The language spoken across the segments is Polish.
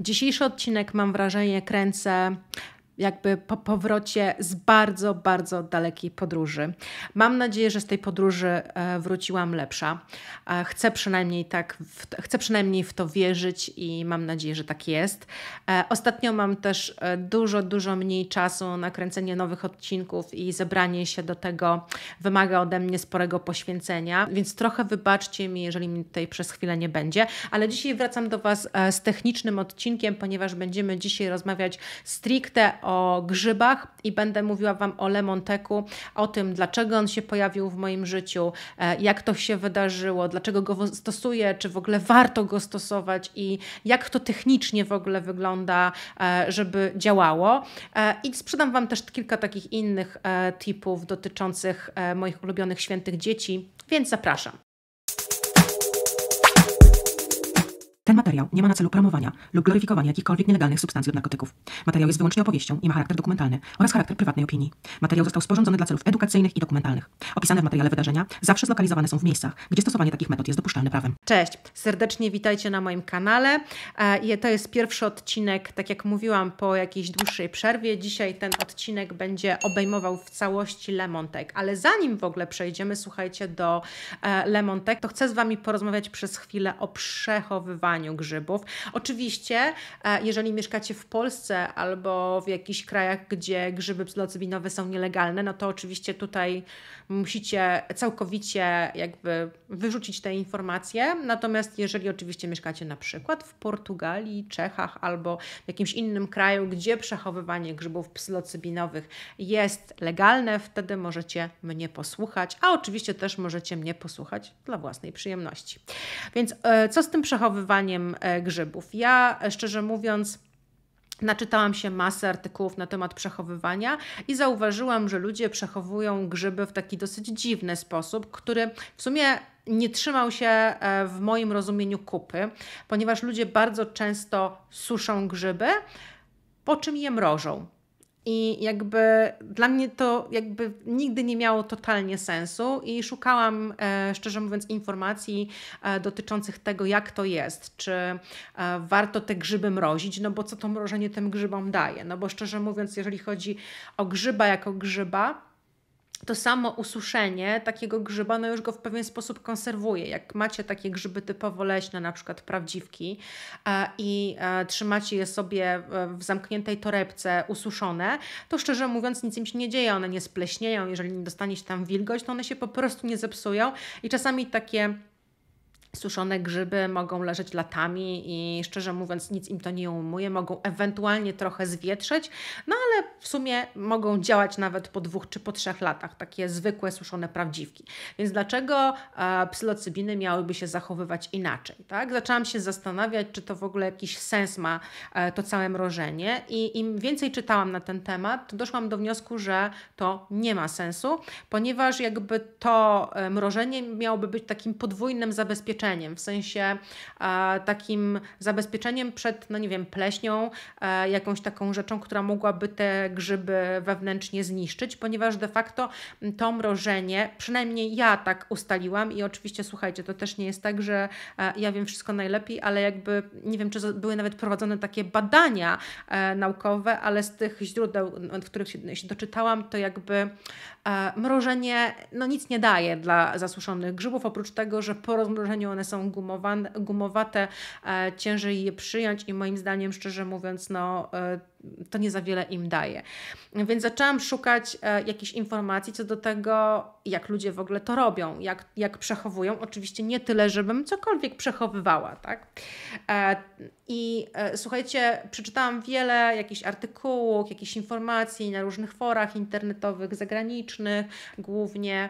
Dzisiejszy odcinek, mam wrażenie, kręcę jakby po powrocie z bardzo, bardzo dalekiej podróży. Mam nadzieję, że z tej podróży e, wróciłam lepsza. E, chcę przynajmniej tak, w, chcę przynajmniej w to wierzyć i mam nadzieję, że tak jest. E, ostatnio mam też dużo, dużo mniej czasu na kręcenie nowych odcinków i zebranie się do tego wymaga ode mnie sporego poświęcenia, więc trochę wybaczcie mi, jeżeli mi tutaj przez chwilę nie będzie, ale dzisiaj wracam do Was z technicznym odcinkiem, ponieważ będziemy dzisiaj rozmawiać stricte o o grzybach i będę mówiła Wam o lemonteku, o tym, dlaczego on się pojawił w moim życiu, e, jak to się wydarzyło, dlaczego go stosuję, czy w ogóle warto go stosować i jak to technicznie w ogóle wygląda, e, żeby działało. E, I sprzedam Wam też kilka takich innych tipów dotyczących moich ulubionych świętych dzieci, więc zapraszam. Ten materiał nie ma na celu promowania lub gloryfikowania jakichkolwiek nielegalnych substancji od narkotyków. Materiał jest wyłącznie opowieścią i ma charakter dokumentalny oraz charakter prywatnej opinii. Materiał został sporządzony dla celów edukacyjnych i dokumentalnych. Opisane w materiale wydarzenia zawsze zlokalizowane są w miejscach, gdzie stosowanie takich metod jest dopuszczalne prawem. Cześć, serdecznie witajcie na moim kanale. E, to jest pierwszy odcinek, tak jak mówiłam, po jakiejś dłuższej przerwie. Dzisiaj ten odcinek będzie obejmował w całości Lemontek, ale zanim w ogóle przejdziemy, słuchajcie, do e, Lemontek, to chcę z Wami porozmawiać przez chwilę o przechowywaniu grzybów. Oczywiście, e, jeżeli mieszkacie w Polsce albo w jakichś krajach, gdzie grzyby psilocybinowe są nielegalne, no to oczywiście tutaj musicie całkowicie jakby wyrzucić te informacje. Natomiast jeżeli oczywiście mieszkacie na przykład w Portugalii, Czechach albo w jakimś innym kraju, gdzie przechowywanie grzybów psylocybinowych jest legalne, wtedy możecie mnie posłuchać, a oczywiście też możecie mnie posłuchać dla własnej przyjemności. Więc e, co z tym przechowywaniem E, grzybów. Ja e, szczerze mówiąc, Naczytałam się masę artykułów na temat przechowywania i zauważyłam, że ludzie przechowują grzyby w taki dosyć dziwny sposób, który w sumie nie trzymał się e, w moim rozumieniu kupy, ponieważ ludzie bardzo często suszą grzyby, po czym je mrożą. I jakby dla mnie to jakby nigdy nie miało totalnie sensu i szukałam, e, szczerze mówiąc, informacji e, dotyczących tego, jak to jest, czy e, warto te grzyby mrozić, no bo co to mrożenie tym grzybom daje. No bo szczerze mówiąc, jeżeli chodzi o grzyba jako grzyba, to samo ususzenie takiego grzyba, no już go w pewien sposób konserwuje. Jak macie takie grzyby typowo leśne, na przykład prawdziwki e, i e, trzymacie je sobie e, w zamkniętej torebce ususzone, to szczerze mówiąc nic im się nie dzieje, one nie spleśnieją, jeżeli nie dostaniecie tam wilgoć, to one się po prostu nie zepsują i czasami takie Suszone grzyby mogą leżeć latami i szczerze mówiąc nic im to nie umuje, mogą ewentualnie trochę zwietrzeć, no ale w sumie mogą działać nawet po dwóch czy po trzech latach, takie zwykłe suszone prawdziwki. Więc dlaczego e, psylocybiny miałyby się zachowywać inaczej? Tak? Zaczęłam się zastanawiać, czy to w ogóle jakiś sens ma e, to całe mrożenie i im więcej czytałam na ten temat, to doszłam do wniosku, że to nie ma sensu, ponieważ jakby to e, mrożenie miałoby być takim podwójnym zabezpieczeniem zabezpieczeniem, w sensie takim zabezpieczeniem przed, no nie wiem, pleśnią, e, jakąś taką rzeczą, która mogłaby te grzyby wewnętrznie zniszczyć, ponieważ de facto to mrożenie, przynajmniej ja tak ustaliłam i oczywiście słuchajcie, to też nie jest tak, że e, ja wiem wszystko najlepiej, ale jakby nie wiem, czy były nawet prowadzone takie badania e, naukowe, ale z tych źródeł, w no, których się doczytałam, to jakby mrożenie no nic nie daje dla zasuszonych grzybów, oprócz tego, że po rozmrożeniu one są gumowane, gumowate, e, ciężej je przyjąć i moim zdaniem, szczerze mówiąc, no e, to nie za wiele im daje. Więc zaczęłam szukać e, jakichś informacji co do tego, jak ludzie w ogóle to robią, jak, jak przechowują. Oczywiście nie tyle, żebym cokolwiek przechowywała, tak? E, I e, słuchajcie, przeczytałam wiele jakichś artykułów, jakichś informacji na różnych forach internetowych, zagranicznych głównie.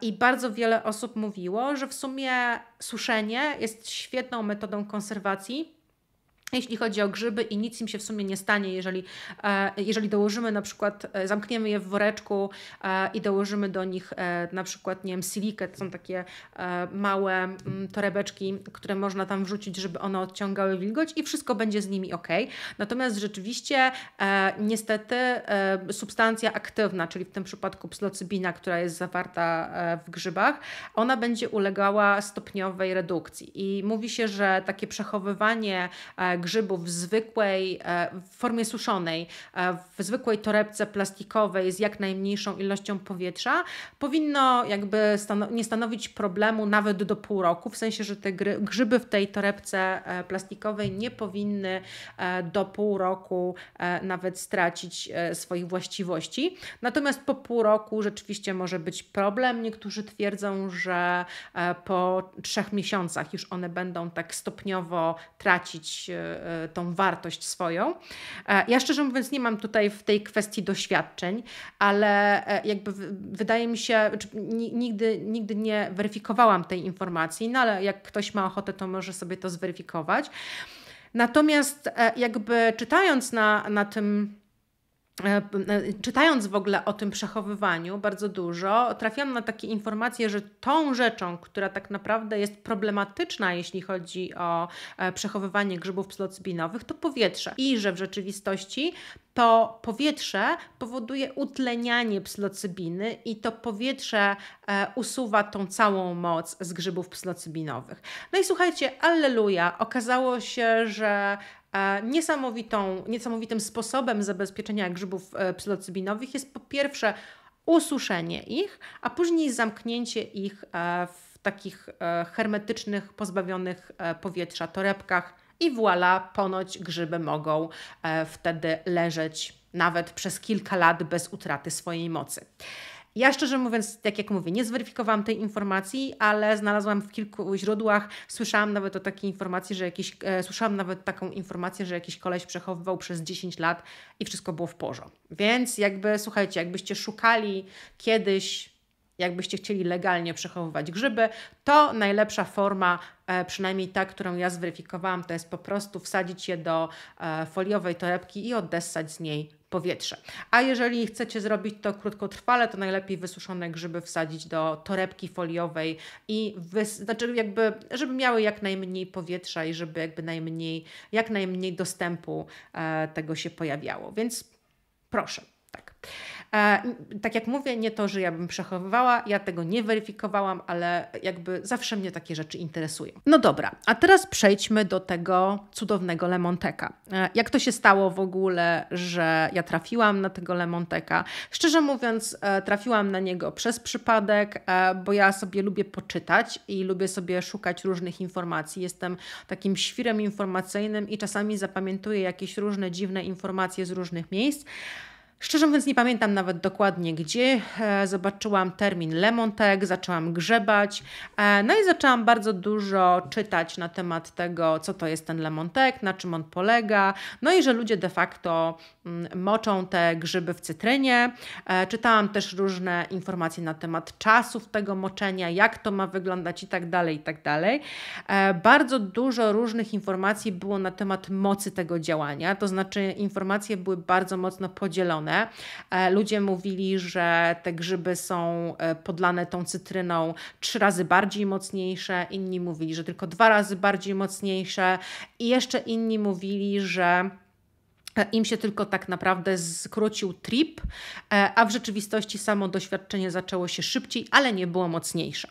I bardzo wiele osób mówiło, że w sumie suszenie jest świetną metodą konserwacji jeśli chodzi o grzyby i nic im się w sumie nie stanie, jeżeli, e, jeżeli dołożymy na przykład, e, zamkniemy je w woreczku e, i dołożymy do nich na przykład, nie wiem, silikę, to są takie małe mm, torebeczki, które można tam wrzucić, żeby one odciągały wilgoć i wszystko będzie z nimi ok. Natomiast rzeczywiście niestety substancja aktywna, czyli w tym przypadku psilocybina, która jest zawarta w grzybach, ona będzie ulegała stopniowej redukcji i mówi się, że takie przechowywanie grzybów w zwykłej, e, w formie suszonej, e, w zwykłej torebce plastikowej z jak najmniejszą ilością powietrza, powinno jakby nie stanowić problemu nawet do pół roku, w sensie, że te grzyby w tej torebce e, plastikowej nie powinny do pół roku nawet stracić swoich właściwości. Natomiast po pół roku rzeczywiście może być problem. Niektórzy twierdzą, że po trzech miesiącach już one będą tak stopniowo tracić E, tą wartość swoją. E, ja szczerze mówiąc nie mam tutaj w tej kwestii doświadczeń, ale e, jakby wydaje mi się, nigdy, nigdy nie weryfikowałam tej informacji, no ale jak ktoś ma ochotę, to może sobie to zweryfikować. Natomiast jakby czytając na, na tym E, e, czytając w ogóle o tym przechowywaniu bardzo dużo, trafiłam na takie informacje, że tą rzeczą, która tak naprawdę jest problematyczna, jeśli chodzi o e, przechowywanie grzybów psilocybinowych, to powietrze. I że w rzeczywistości to powietrze powoduje utlenianie psylocybiny i to powietrze usuwa tą całą moc z grzybów psylocybinowych. No i słuchajcie, alleluja, okazało się, że Niesamowitą, niesamowitym sposobem zabezpieczenia grzybów e, psylocybinowych jest po pierwsze ususzenie ich, a później zamknięcie ich e, w takich e, hermetycznych, pozbawionych powietrza torebkach i voilà, ponoć grzyby mogą wtedy leżeć nawet przez kilka lat bez utraty swojej mocy. Ja szczerze mówiąc, tak jak mówię, nie zweryfikowałam tej informacji, ale znalazłam w kilku źródłach, słyszałam nawet o takiej informacji, że jakiś, e, słyszałam nawet taką informację, że jakiś koleś przechowywał przez 10 lat i wszystko było w porządku. Więc jakby, słuchajcie, jakbyście szukali kiedyś jakbyście chcieli legalnie przechowywać grzyby, to najlepsza forma, e, przynajmniej ta, którą ja zweryfikowałam, to jest po prostu wsadzić je do e, foliowej torebki i oddessać z niej powietrze. A jeżeli chcecie zrobić to krótkotrwale, to najlepiej wysuszone grzyby wsadzić do torebki foliowej i wys- znaczy jakby, żeby miały jak najmniej powietrza i żeby jakby najmniej, jak najmniej dostępu e, tego się pojawiało. Więc proszę, tak. E, tak jak mówię, nie to, że ja bym przechowywała, ja tego nie weryfikowałam, ale jakby zawsze mnie takie rzeczy interesują. No dobra, a teraz przejdźmy do tego cudownego Lemonteka. E, jak to się stało w ogóle, że ja trafiłam na tego Lemonteka? Szczerze mówiąc, e, trafiłam na niego przez przypadek, bo ja sobie lubię poczytać i lubię sobie szukać różnych informacji. Jestem takim świrem informacyjnym i czasami zapamiętuję jakieś różne dziwne informacje z różnych miejsc. Szczerze mówiąc, nie pamiętam nawet dokładnie gdzie. E, zobaczyłam termin Lemontek, zaczęłam grzebać, e, no i zaczęłam bardzo dużo czytać na temat tego, co to jest ten Lemontek, na czym on polega, no i że ludzie de facto mm, moczą te grzyby w cytrynie. E, czytałam też różne informacje na temat czasów tego moczenia, jak to ma wyglądać i tak dalej, i tak dalej. Bardzo dużo różnych informacji było na temat mocy tego działania, to znaczy informacje były bardzo mocno podzielone robione. E, ludzie mówili, że te grzyby są e, podlane tą cytryną trzy razy bardziej mocniejsze, inni mówili, że tylko dwa razy bardziej mocniejsze i jeszcze inni mówili, że E, Im się tylko tak naprawdę skrócił trip, e, a w rzeczywistości samo doświadczenie zaczęło się szybciej, ale nie było mocniejsze.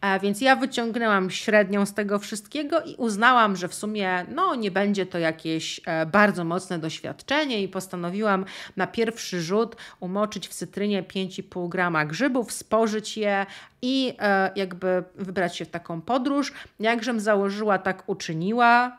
E, więc ja wyciągnęłam średnią z tego wszystkiego i uznałam, że w sumie no, nie będzie to jakieś bardzo mocne doświadczenie, i postanowiłam na pierwszy rzut umoczyć w cytrynie 5,5 grama grzybów, spożyć je i jakby wybrać się w taką podróż. Jakżem założyła, tak uczyniła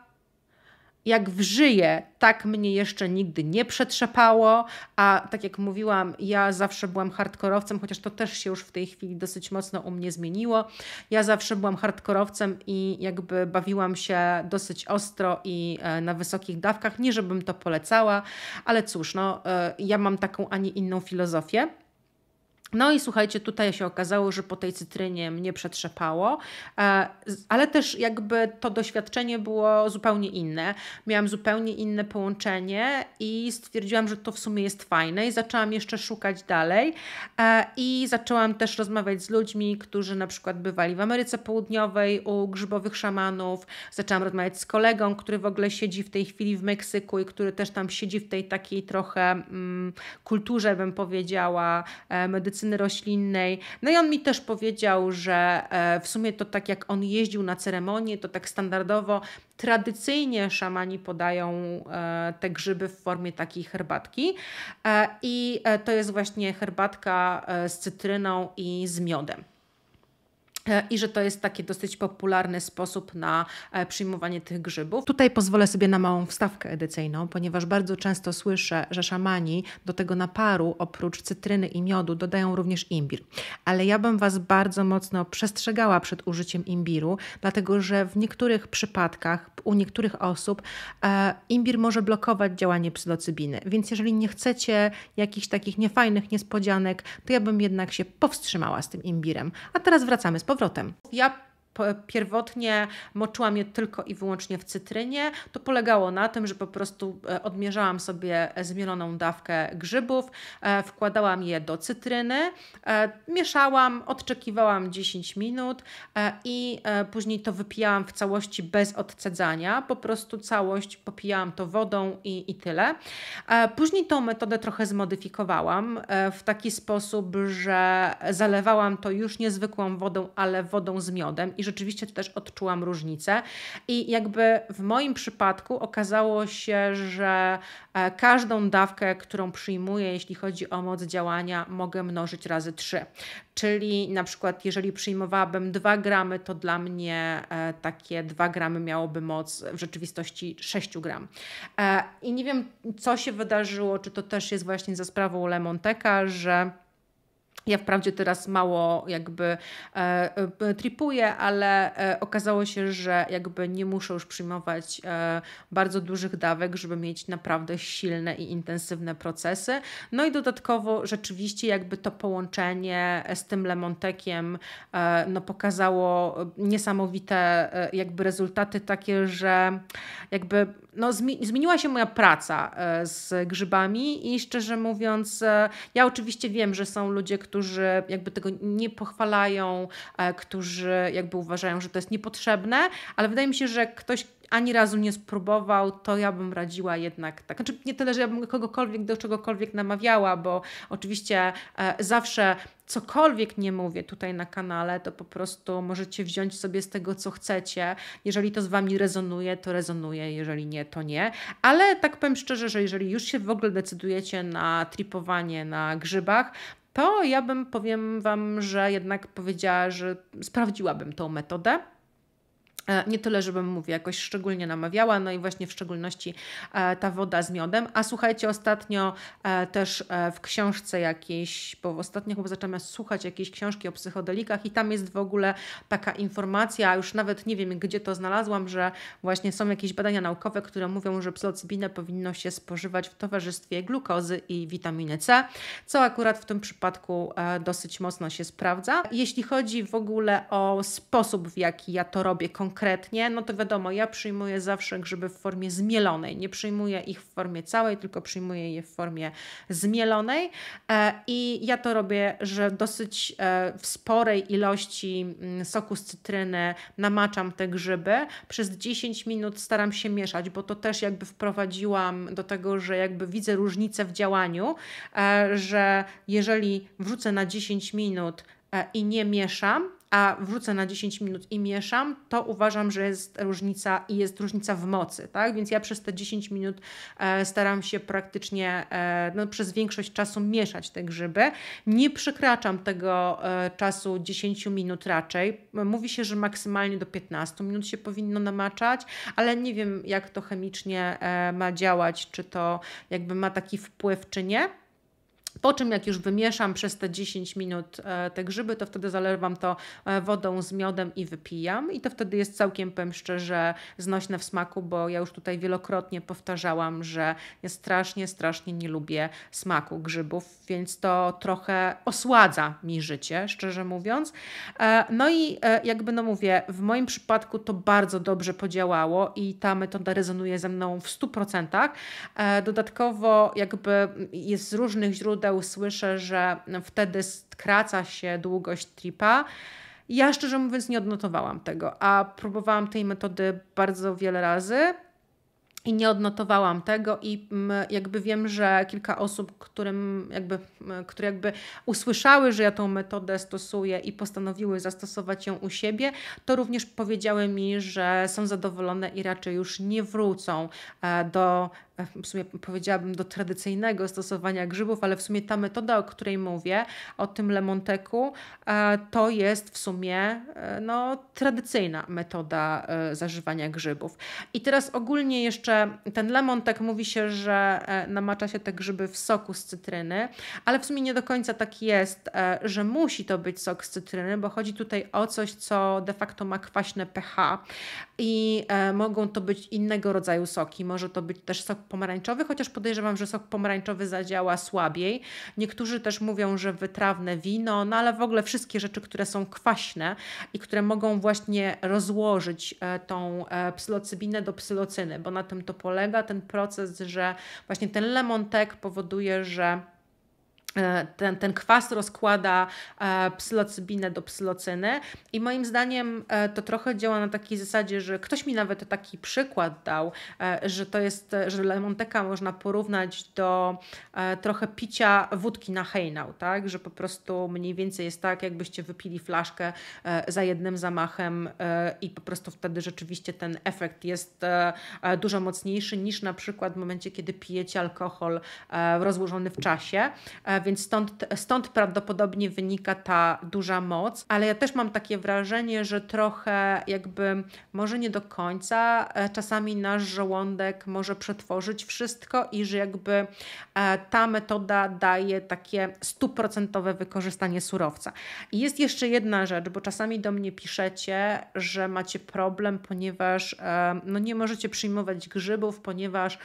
jak wżyję, tak mnie jeszcze nigdy nie przetrzepało, a tak jak mówiłam, ja zawsze byłam hardkorowcem, chociaż to też się już w tej chwili dosyć mocno u mnie zmieniło. Ja zawsze byłam hardkorowcem i jakby bawiłam się dosyć ostro i e, na wysokich dawkach, nie żebym to polecała, ale cóż, no e, ja mam taką, a nie inną filozofię. No i słuchajcie, tutaj się okazało, że po tej cytrynie mnie przetrzepało, e, ale też jakby to doświadczenie było zupełnie inne. Miałam zupełnie inne połączenie i stwierdziłam, że to w sumie jest fajne i zaczęłam jeszcze szukać dalej e, i zaczęłam też rozmawiać z ludźmi, którzy na przykład bywali w Ameryce Południowej u grzybowych szamanów. Zaczęłam rozmawiać z kolegą, który w ogóle siedzi w tej chwili w Meksyku i który też tam siedzi w tej takiej trochę mm, kulturze, bym powiedziała, e, medycyny medycyny roślinnej. No i on mi też powiedział, że e, w sumie to tak jak on jeździł na ceremonię, to tak standardowo, tradycyjnie szamani podają e, te grzyby w formie takiej herbatki. E, I to jest właśnie herbatka z cytryną i z miodem. E, i że to jest taki dosyć popularny sposób na e, przyjmowanie tych grzybów. Tutaj pozwolę sobie na małą wstawkę edycyjną, ponieważ bardzo często słyszę, że szamani do tego naparu oprócz cytryny i miodu dodają również imbir. Ale ja bym Was bardzo mocno przestrzegała przed użyciem imbiru, dlatego że w niektórych przypadkach, u niektórych osób e, imbir może blokować działanie psylocybiny. Więc jeżeli nie chcecie jakichś takich niefajnych niespodzianek, to ja bym jednak się powstrzymała z tym imbirem. A teraz wracamy z powrotem. Ja pierwotnie moczyłam je tylko i wyłącznie w cytrynie. To polegało na tym, że po prostu e, odmierzałam sobie zmieloną dawkę grzybów, e, wkładałam je do cytryny, e, mieszałam, odczekiwałam 10 minut i później to wypijałam w całości bez odcedzania. Po prostu całość popijałam to wodą i, i tyle. Później tą metodę trochę zmodyfikowałam w taki sposób, że zalewałam to już niezwykłą wodą, ale wodą z miodem i że rzeczywiście też odczułam różnicę. I jakby w moim przypadku okazało się, że e, każdą dawkę, którą przyjmuję, jeśli chodzi o moc działania, mogę mnożyć razy 3. Czyli na przykład, jeżeli przyjmowałabym 2 gramy, to dla mnie e, takie 2 gramy miałoby moc w rzeczywistości 6 gram. E, I nie wiem, co się wydarzyło, czy to też jest właśnie za sprawą Lemonteka, że ja wprawdzie teraz mało jakby e, e, tripuję, ale e, okazało się, że jakby nie muszę już przyjmować e, bardzo dużych dawek, żeby mieć naprawdę silne i intensywne procesy. No i dodatkowo rzeczywiście jakby to połączenie e, z tym lemontekiem e, no pokazało niesamowite jakby rezultaty takie, że jakby no, zmi zmieniła się moja praca z grzybami i szczerze mówiąc ja oczywiście wiem, że są ludzie, którzy którzy jakby tego nie pochwalają, e, którzy jakby uważają, że to jest niepotrzebne, ale wydaje mi się, że ktoś ani razu nie spróbował, to ja bym radziła jednak tak. Znaczy nie tyle, że ja bym kogokolwiek do czegokolwiek namawiała, bo oczywiście e, zawsze cokolwiek nie mówię tutaj na kanale, to po prostu możecie wziąć sobie z tego, co chcecie. Jeżeli to z Wami rezonuje, to rezonuje, jeżeli nie, to nie. Ale tak powiem szczerze, że jeżeli już się w ogóle decydujecie na tripowanie na grzybach, to ja bym powiem Wam, że jednak powiedziała, że sprawdziłabym tą metodę. E, nie tyle, żebym mówię, jakoś szczególnie namawiała, no i właśnie w szczególności e, ta woda z miodem. A słuchajcie, ostatnio e, też w książce jakiejś, bo ostatnio chyba zaczęłam słuchać jakiejś książki o psychodelikach i tam jest w ogóle taka informacja, już nawet nie wiem gdzie to znalazłam, że właśnie są jakieś badania naukowe, które mówią, że psylocybinę powinno się spożywać w towarzystwie glukozy i witaminy C, co akurat w tym przypadku dosyć mocno się sprawdza. Jeśli chodzi w ogóle o sposób, w jaki ja to robię konkretnie, konkretnie, no to wiadomo, ja przyjmuję zawsze grzyby w formie zmielonej. Nie przyjmuję ich w formie całej, tylko przyjmuję je w formie zmielonej. E, I ja to robię, że dosyć e, w sporej ilości mm, soku z cytryny namaczam te grzyby. Przez 10 minut staram się mieszać, bo to też jakby wprowadziłam do tego, że jakby widzę różnicę w działaniu, e, że jeżeli wrzucę na 10 minut i nie mieszam, a wrócę na 10 minut i mieszam, to uważam, że jest różnica i jest różnica w mocy, tak? Więc ja przez te 10 minut e, staram się praktycznie e, no, przez większość czasu mieszać te grzyby. Nie przekraczam tego e, czasu 10 minut raczej. Mówi się, że maksymalnie do 15 minut się powinno namaczać, ale nie wiem, jak to chemicznie e, ma działać, czy to jakby ma taki wpływ, czy nie. Po czym jak już wymieszam przez te 10 minut e, te grzyby, to wtedy zalewam to e, wodą z miodem i wypijam. I to wtedy jest całkiem, powiem szczerze, znośne w smaku, bo ja już tutaj wielokrotnie powtarzałam, że ja strasznie, strasznie nie lubię smaku grzybów, więc to trochę osładza mi życie, szczerze mówiąc. E, no i jakby no mówię, w moim przypadku to bardzo dobrze podziałało i ta metoda rezonuje ze mną w 100%. Dodatkowo jakby jest z różnych źródeł usłyszę, że wtedy skraca się długość tripa. Ja szczerze mówiąc nie odnotowałam tego, a próbowałam tej metody bardzo wiele razy i nie odnotowałam tego i mm, jakby wiem, że kilka osób, którym jakby, mm, które jakby usłyszały, że ja tą metodę stosuję i postanowiły zastosować ją u siebie, to również powiedziały mi, że są zadowolone i raczej już nie wrócą e, do w sumie powiedziałabym do tradycyjnego stosowania grzybów, ale w sumie ta metoda, o której mówię, o tym lemonteku, e, to jest w sumie e, no, tradycyjna metoda e, zażywania grzybów. I teraz ogólnie jeszcze ten lemontek mówi się, że namacza się te grzyby w soku z cytryny, ale w sumie nie do końca tak jest, że musi to być sok z cytryny, bo chodzi tutaj o coś, co de facto ma kwaśne pH i mogą to być innego rodzaju soki. Może to być też sok pomarańczowy, chociaż podejrzewam, że sok pomarańczowy zadziała słabiej. Niektórzy też mówią, że wytrawne wino, no ale w ogóle wszystkie rzeczy, które są kwaśne i które mogą właśnie rozłożyć e, tą e, psylocybinę do psylocyny, bo na tym to polega ten proces, że właśnie ten lemontek powoduje, że E, ten, ten kwas rozkłada e, psylocybinę do psylocyny i moim zdaniem e, to trochę działa na takiej zasadzie, że ktoś mi nawet taki przykład dał, że to jest, że lemonteka można porównać do trochę picia wódki na hejnał, tak, że po prostu mniej więcej jest tak, jakbyście wypili flaszkę za jednym zamachem i po prostu wtedy rzeczywiście ten efekt jest dużo mocniejszy niż na przykład w momencie, kiedy pijecie alkohol rozłożony w czasie, więc stąd, stąd prawdopodobnie wynika ta duża moc, ale ja też mam takie wrażenie, że trochę jakby, może nie do końca, e, czasami nasz żołądek może przetworzyć wszystko i że jakby e, ta metoda daje takie stuprocentowe wykorzystanie surowca. I jest jeszcze jedna rzecz, bo czasami do mnie piszecie, że macie problem, ponieważ e, no, nie możecie przyjmować grzybów, ponieważ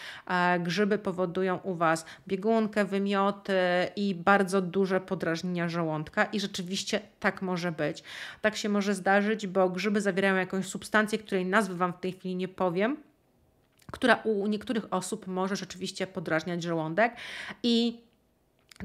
grzyby powodują u Was biegunkę, wymioty i i bardzo duże podrażnienia żołądka i rzeczywiście tak może być. Tak się może zdarzyć, bo grzyby zawierają jakąś substancję, której nazwy Wam w tej chwili nie powiem, która u niektórych osób może rzeczywiście podrażniać żołądek i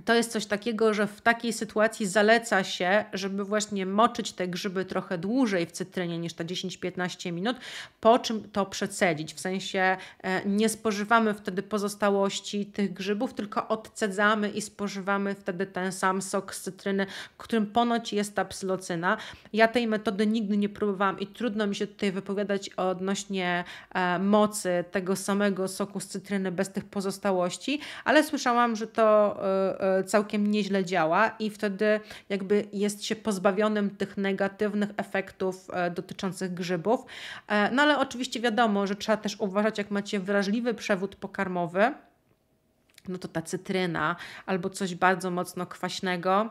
to jest coś takiego, że w takiej sytuacji zaleca się, żeby właśnie moczyć te grzyby trochę dłużej w cytrynie niż te 10-15 minut, po czym to przecedzić. W sensie e, nie spożywamy wtedy pozostałości tych grzybów, tylko odcedzamy i spożywamy wtedy ten sam sok z cytryny, w którym ponoć jest ta psylocyna. Ja tej metody nigdy nie próbowałam i trudno mi się tutaj wypowiadać odnośnie e, mocy tego samego soku z cytryny bez tych pozostałości, ale słyszałam, że to e, E, całkiem nieźle działa i wtedy jakby jest się pozbawionym tych negatywnych efektów e, dotyczących grzybów. E, no ale oczywiście wiadomo, że trzeba też uważać, jak macie wrażliwy przewód pokarmowy, no to ta cytryna albo coś bardzo mocno kwaśnego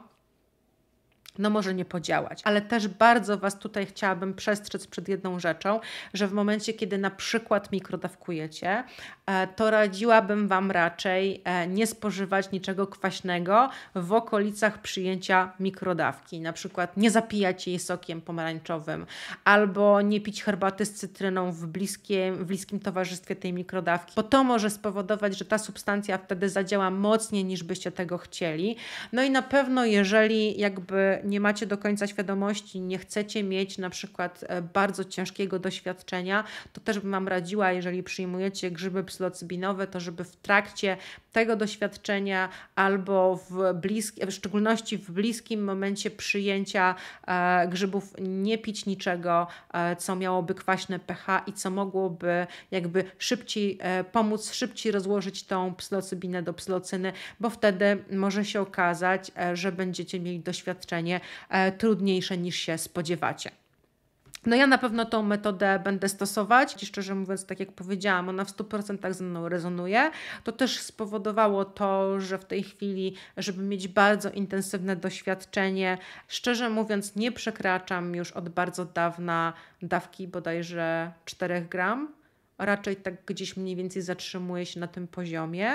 no może nie podziałać. Ale też bardzo Was tutaj chciałabym przestrzec przed jedną rzeczą, że w momencie, kiedy na przykład mikrodawkujecie, e, to radziłabym Wam raczej e, nie spożywać niczego kwaśnego w okolicach przyjęcia mikrodawki. Na przykład nie zapijać jej sokiem pomarańczowym albo nie pić herbaty z cytryną w bliskim, w bliskim towarzystwie tej mikrodawki, bo to może spowodować, że ta substancja wtedy zadziała mocniej niż byście tego chcieli. No i na pewno jeżeli jakby nie macie do końca świadomości, nie chcecie mieć na przykład e, bardzo ciężkiego doświadczenia, to też bym Wam radziła, jeżeli przyjmujecie grzyby psylocybinowe, to żeby w trakcie tego doświadczenia albo w, blisk, w szczególności w bliskim momencie przyjęcia e, grzybów nie pić niczego, e, co miałoby kwaśne pH i co mogłoby jakby szybciej e, pomóc, szybciej rozłożyć tą psylocybinę do psylocyny, bo wtedy może się okazać, e, że będziecie mieli doświadczenie e, trudniejsze niż się spodziewacie. No ja na pewno tą metodę będę stosować i szczerze mówiąc, tak jak powiedziałam, ona w 100% ze mną rezonuje. To też spowodowało to, że w tej chwili, żeby mieć bardzo intensywne doświadczenie, szczerze mówiąc nie przekraczam już od bardzo dawna dawki bodajże 4 gram raczej tak gdzieś mniej więcej zatrzymuje się na tym poziomie.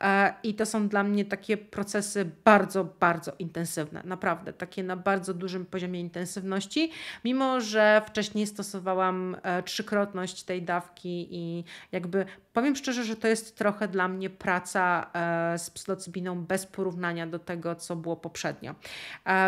E, I to są dla mnie takie procesy bardzo, bardzo intensywne, naprawdę, takie na bardzo dużym poziomie intensywności, mimo że wcześniej stosowałam e, trzykrotność tej dawki i jakby powiem szczerze, że to jest trochę dla mnie praca e, z psylocybiną bez porównania do tego, co było poprzednio.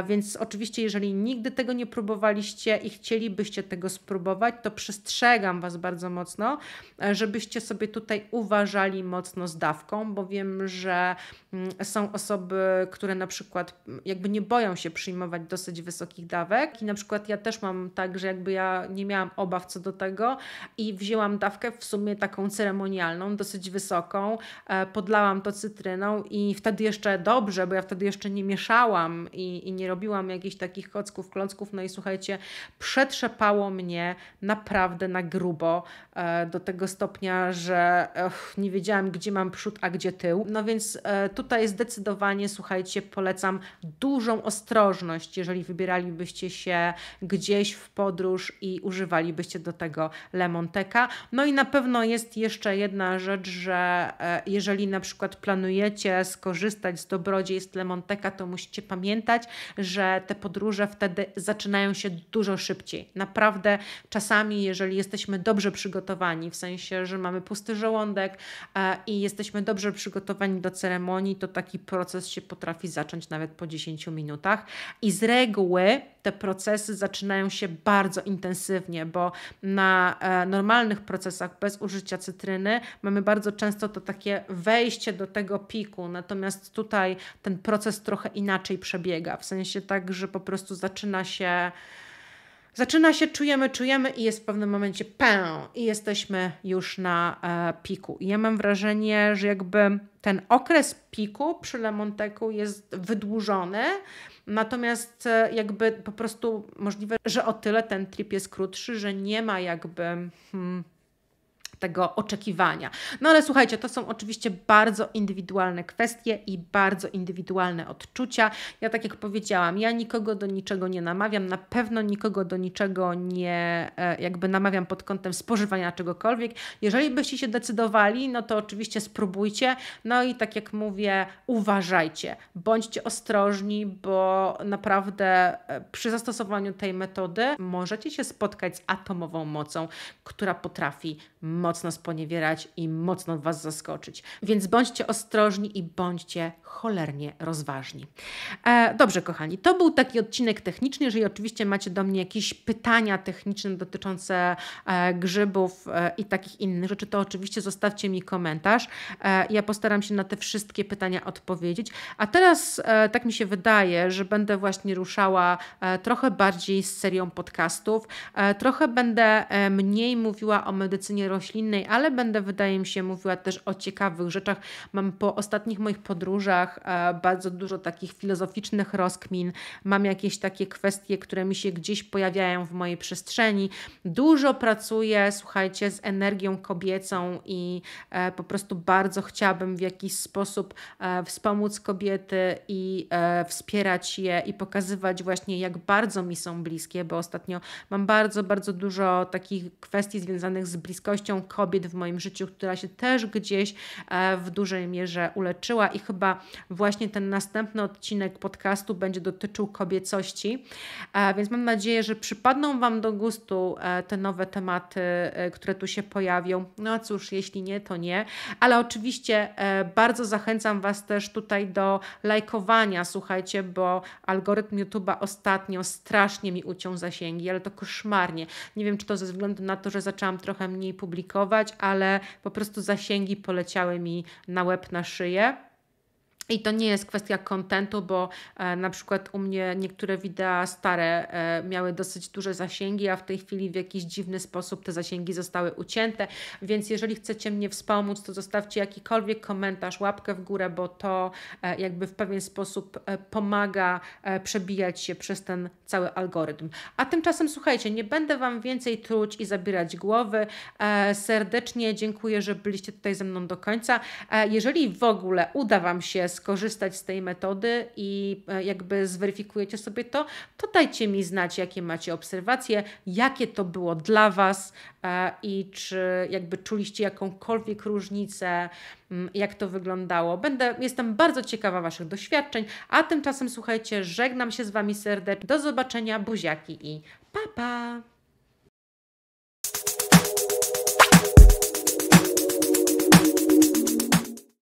Więc oczywiście, jeżeli nigdy tego nie próbowaliście i chcielibyście tego spróbować, to przestrzegam Was bardzo mocno, E, żebyście sobie tutaj uważali mocno z dawką, bo wiem, że mm, są osoby, które na przykład mm, jakby nie boją się przyjmować dosyć wysokich dawek i na przykład ja też mam tak, że jakby ja nie miałam obaw co do tego i wzięłam dawkę w sumie taką ceremonialną, dosyć wysoką, e, podlałam to cytryną i wtedy jeszcze dobrze, bo ja wtedy jeszcze nie mieszałam i, i nie robiłam jakichś takich kocków, klocków, no i słuchajcie, przetrzepało mnie naprawdę na grubo e, do tego stopnia, że och, nie wiedziałam, gdzie mam przód, a gdzie tył. No więc e, tutaj zdecydowanie, słuchajcie, polecam dużą ostrożność, jeżeli wybieralibyście się gdzieś w podróż i używalibyście do tego Lemonteka. No i na pewno jest jeszcze jedna rzecz, że e, jeżeli na przykład planujecie skorzystać z dobrodziejstw Lemonteka, to musicie pamiętać, że te podróże wtedy zaczynają się dużo szybciej. Naprawdę czasami, jeżeli jesteśmy dobrze przygotowani w sensie, że mamy pusty żołądek e, i jesteśmy dobrze przygotowani do ceremonii, to taki proces się potrafi zacząć nawet po 10 minutach. I z reguły te procesy zaczynają się bardzo intensywnie, bo na e, normalnych procesach bez użycia cytryny mamy bardzo często to takie wejście do tego piku, natomiast tutaj ten proces trochę inaczej przebiega, w sensie tak, że po prostu zaczyna się Zaczyna się, czujemy, czujemy i jest w pewnym momencie pę i jesteśmy już na e, piku. I ja mam wrażenie, że jakby ten okres piku przy Lemonteku jest wydłużony, natomiast e, jakby po prostu możliwe, że o tyle ten trip jest krótszy, że nie ma jakby... Hmm, tego oczekiwania. No ale słuchajcie, to są oczywiście bardzo indywidualne kwestie i bardzo indywidualne odczucia. Ja tak jak powiedziałam, ja nikogo do niczego nie namawiam, na pewno nikogo do niczego nie e, jakby namawiam pod kątem spożywania czegokolwiek. Jeżeli byście się decydowali, no to oczywiście spróbujcie. No i tak jak mówię, uważajcie, bądźcie ostrożni, bo naprawdę e, przy zastosowaniu tej metody możecie się spotkać z atomową mocą, która potrafi mocno mocno sponiewierać i mocno Was zaskoczyć. Więc bądźcie ostrożni i bądźcie cholernie rozważni. E, dobrze, kochani, to był taki odcinek techniczny. Jeżeli oczywiście macie do mnie jakieś pytania techniczne dotyczące e, grzybów e, i takich innych rzeczy, to oczywiście zostawcie mi komentarz. E, ja postaram się na te wszystkie pytania odpowiedzieć. A teraz e, tak mi się wydaje, że będę właśnie ruszała e, trochę bardziej z serią podcastów. trochę będę mniej mówiła o medycynie roślin innej, ale będę, wydaje mi się, mówiła też o ciekawych rzeczach. Mam po ostatnich moich podróżach e, bardzo dużo takich filozoficznych rozkmin, mam jakieś takie kwestie, które mi się gdzieś pojawiają w mojej przestrzeni. Dużo pracuję, słuchajcie, z energią kobiecą i e, po prostu bardzo chciałabym w jakiś sposób e, wspomóc kobiety i wspierać je i pokazywać właśnie, jak bardzo mi są bliskie, bo ostatnio mam bardzo, bardzo dużo takich kwestii związanych z bliskością kobiet w moim życiu, która się też gdzieś e, w dużej mierze uleczyła i chyba właśnie ten następny odcinek podcastu będzie dotyczył kobiecości. E, więc mam nadzieję, że przypadną Wam do gustu e, te nowe tematy, które tu się pojawią. No cóż, jeśli nie, to nie. Ale oczywiście bardzo zachęcam Was też tutaj do lajkowania, słuchajcie, bo algorytm YouTube'a ostatnio strasznie mi uciął zasięgi, ale to koszmarnie. Nie wiem, czy to ze względu na to, że zaczęłam trochę mniej publikować, ale po prostu zasięgi poleciały mi na łeb, na szyję. I to nie jest kwestia kontentu, bo e, na przykład u mnie niektóre wideo stare e, miały dosyć duże zasięgi, a w tej chwili w jakiś dziwny sposób te zasięgi zostały ucięte. Więc jeżeli chcecie mnie wspomóc, to zostawcie jakikolwiek komentarz, łapkę w górę, bo to e, jakby w pewien sposób e, pomaga e, przebijać się przez ten cały algorytm. A tymczasem słuchajcie, nie będę Wam więcej truć i zabierać głowy. E, serdecznie dziękuję, że byliście tutaj ze mną do końca. jeżeli w ogóle uda Wam się skorzystać z tej metody i e, jakby zweryfikujecie sobie to, to dajcie mi znać, jakie macie obserwacje, jakie to było dla Was e, i czy jakby czuliście jakąkolwiek różnicę, mm, jak to wyglądało. Będę, jestem bardzo ciekawa Waszych doświadczeń, a tymczasem słuchajcie, żegnam się z Wami serdecznie. Do zobaczenia, buziaki i pa pa!